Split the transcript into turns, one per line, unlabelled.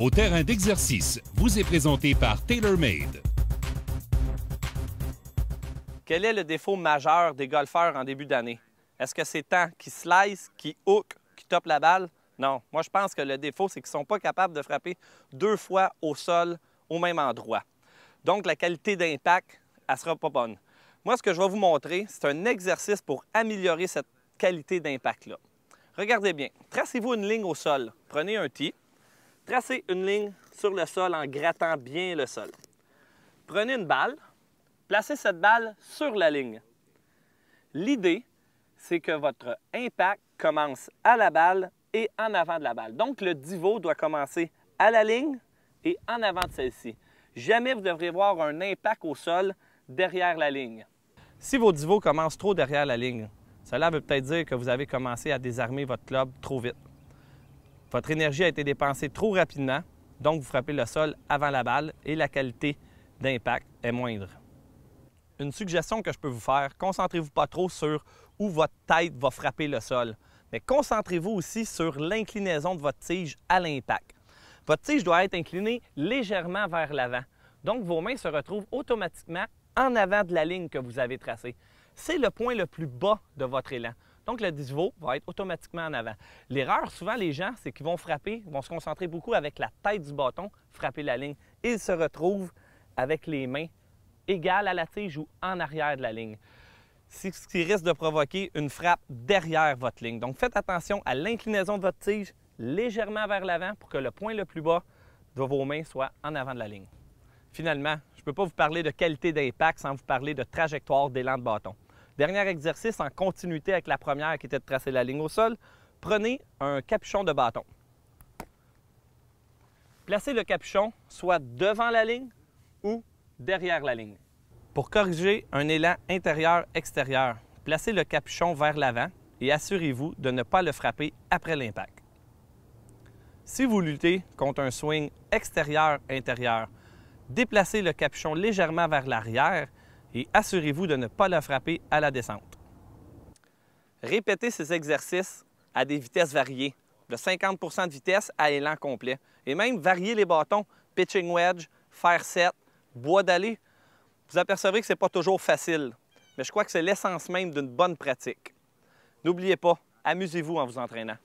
au terrain d'exercice vous est présenté par TaylorMade. Quel est le défaut majeur des golfeurs en début d'année? Est-ce que c'est tant qu'ils slice, qu'ils hook, qu'ils topent la balle? Non. Moi, je pense que le défaut, c'est qu'ils ne sont pas capables de frapper deux fois au sol au même endroit. Donc, la qualité d'impact, elle ne sera pas bonne. Moi, ce que je vais vous montrer, c'est un exercice pour améliorer cette qualité d'impact-là. Regardez bien. Tracez-vous une ligne au sol. Prenez un tee. Tracez une ligne sur le sol en grattant bien le sol. Prenez une balle, placez cette balle sur la ligne. L'idée, c'est que votre impact commence à la balle et en avant de la balle. Donc, le divot doit commencer à la ligne et en avant de celle-ci. Jamais vous devrez voir un impact au sol derrière la ligne. Si vos divots commencent trop derrière la ligne, cela veut peut-être dire que vous avez commencé à désarmer votre club trop vite. Votre énergie a été dépensée trop rapidement, donc vous frappez le sol avant la balle et la qualité d'impact est moindre. Une suggestion que je peux vous faire, concentrez-vous pas trop sur où votre tête va frapper le sol, mais concentrez-vous aussi sur l'inclinaison de votre tige à l'impact. Votre tige doit être inclinée légèrement vers l'avant, donc vos mains se retrouvent automatiquement en avant de la ligne que vous avez tracée. C'est le point le plus bas de votre élan. Donc, le disvo va être automatiquement en avant. L'erreur, souvent, les gens, c'est qu'ils vont frapper, vont se concentrer beaucoup avec la tête du bâton, frapper la ligne. Ils se retrouvent avec les mains égales à la tige ou en arrière de la ligne. ce qui risque de provoquer une frappe derrière votre ligne. Donc, faites attention à l'inclinaison de votre tige légèrement vers l'avant pour que le point le plus bas de vos mains soit en avant de la ligne. Finalement, je ne peux pas vous parler de qualité d'impact sans vous parler de trajectoire d'élan de bâton. Dernier exercice en continuité avec la première qui était de tracer la ligne au sol, prenez un capuchon de bâton. Placez le capuchon soit devant la ligne ou derrière la ligne. Pour corriger un élan intérieur-extérieur, placez le capuchon vers l'avant et assurez-vous de ne pas le frapper après l'impact. Si vous luttez contre un swing extérieur-intérieur, déplacez le capuchon légèrement vers l'arrière et assurez-vous de ne pas la frapper à la descente. Répétez ces exercices à des vitesses variées, de 50 de vitesse à élan complet, et même variez les bâtons, pitching wedge, fire set, bois d'aller. Vous apercevrez que ce n'est pas toujours facile, mais je crois que c'est l'essence même d'une bonne pratique. N'oubliez pas, amusez-vous en vous entraînant.